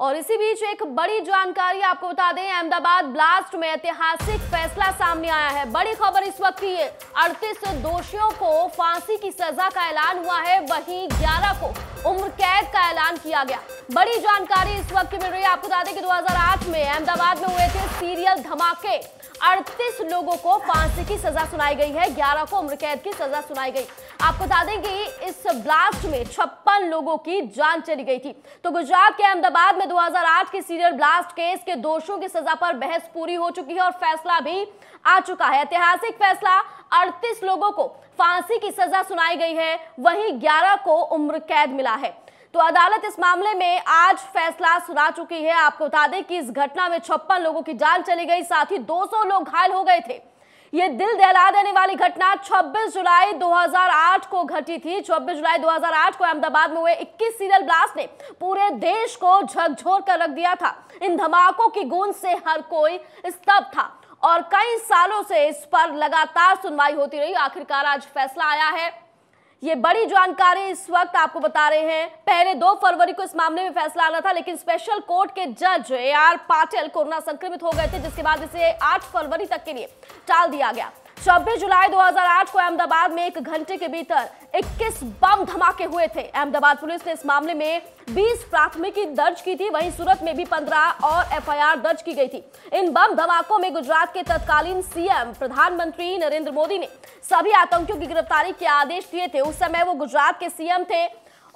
और इसी बीच एक बड़ी जानकारी आपको बता दें अहमदाबाद ब्लास्ट में ऐतिहासिक फैसला सामने आया है बड़ी खबर इस वक्त की है अड़तीस दोषियों को फांसी की सजा का ऐलान हुआ है वहीं ग्यारह को उम्र कैद का ऐलान किया गया बड़ी जानकारी इस वक्त की मिल रही है आपको बता दें कि 2008 में अहमदाबाद में हुए थे सीरियल धमाके 38 लोगों को फांसी की सजा सुनाई गई है 11 को उम्र कैद की सजा सुनाई गई आपको बता दें कि इस ब्लास्ट में छप्पन लोगों की जान चली गई थी तो गुजरात के अहमदाबाद में 2008 के सीरियल ब्लास्ट केस के दोषियों की सजा पर बहस पूरी हो चुकी है और फैसला भी आ चुका है ऐतिहासिक फैसला 38 लोगों को फांसी की सजा सुनाई गई है वहीं 11 को उम्र कैद मिला है तो अदालत इस मामले में आज फैसला सुना चुकी है आपको बता दें कि इस घटना में छप्पन लोगों की जान चली गई साथ ही दो लोग घायल हो गए थे ये दिल दहला देने वाली घटना 26 जुलाई 2008 को घटी थी 26 जुलाई 2008 को अहमदाबाद में हुए 21 सीरियल ब्लास्ट ने पूरे देश को झकझोर कर रख दिया था इन धमाकों की गूंज से हर कोई स्तब्ध था और कई सालों से इस पर लगातार सुनवाई होती रही आखिरकार आज फैसला आया है ये बड़ी जानकारी इस वक्त आपको बता रहे हैं पहले दो फरवरी को इस मामले में फैसला आना था लेकिन स्पेशल कोर्ट के जज ए आर पाटिल कोरोना संक्रमित हो गए थे जिसके बाद इसे आठ फरवरी तक के लिए टाल दिया गया 26 जुलाई 2008 को अहमदाबाद में एक घंटे के भीतर 21 बम धमाके हुए थे अहमदाबाद पुलिस ने इस मामले में 20 प्राथमिकी दर्ज की थी वहीं सूरत में भी 15 और एफआईआर दर्ज की गई थी इन बम धमाकों में गुजरात के तत्कालीन सीएम प्रधानमंत्री नरेंद्र मोदी ने सभी आतंकियों की गिरफ्तारी के आदेश दिए थे उस समय वो गुजरात के सीएम थे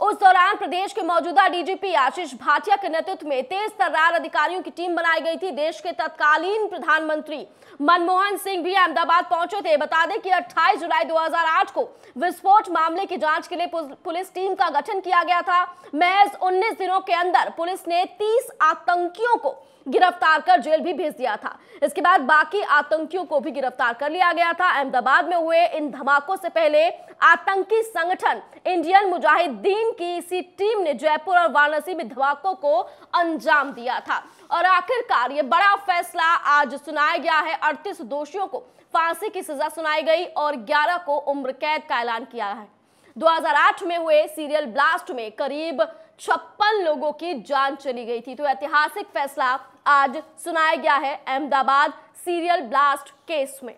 उस दौरान प्रदेश के मौजूदा डीजीपी आशीष भाटिया के नेतृत्व में तेज तर्रार अधिकारियों की टीम बनाई गई थी देश के तत्कालीन प्रधानमंत्री मनमोहन सिंह भी अहमदाबाद पहुंचे थे बता दें कि 28 जुलाई 2008 को विस्फोट मामले की जांच के लिए पुलिस टीम का गठन किया गया था महज 19 दिनों के अंदर पुलिस ने 30 आतंकियों को गिरफ्तार कर जेल भी भेज दिया था इसके बाद बाकी आतंकियों को भी गिरफ्तार कर लिया गया था अहमदाबाद में हुए इन धमाकों से पहले आतंकी संगठन इंडियन मुजाहिदीन की इसी टीम ने जयपुर और वाराणसी में धमाकों को अंजाम दिया था और आखिरकार ये बड़ा फैसला आज सुनाया गया है अड़तीस दोषियों को फांसी की सजा सुनाई गई और ग्यारह को उम्र कैद का ऐलान किया है 2008 में हुए सीरियल ब्लास्ट में करीब छप्पन लोगों की जान चली गई थी तो ऐतिहासिक फैसला आज सुनाया गया है अहमदाबाद सीरियल ब्लास्ट केस में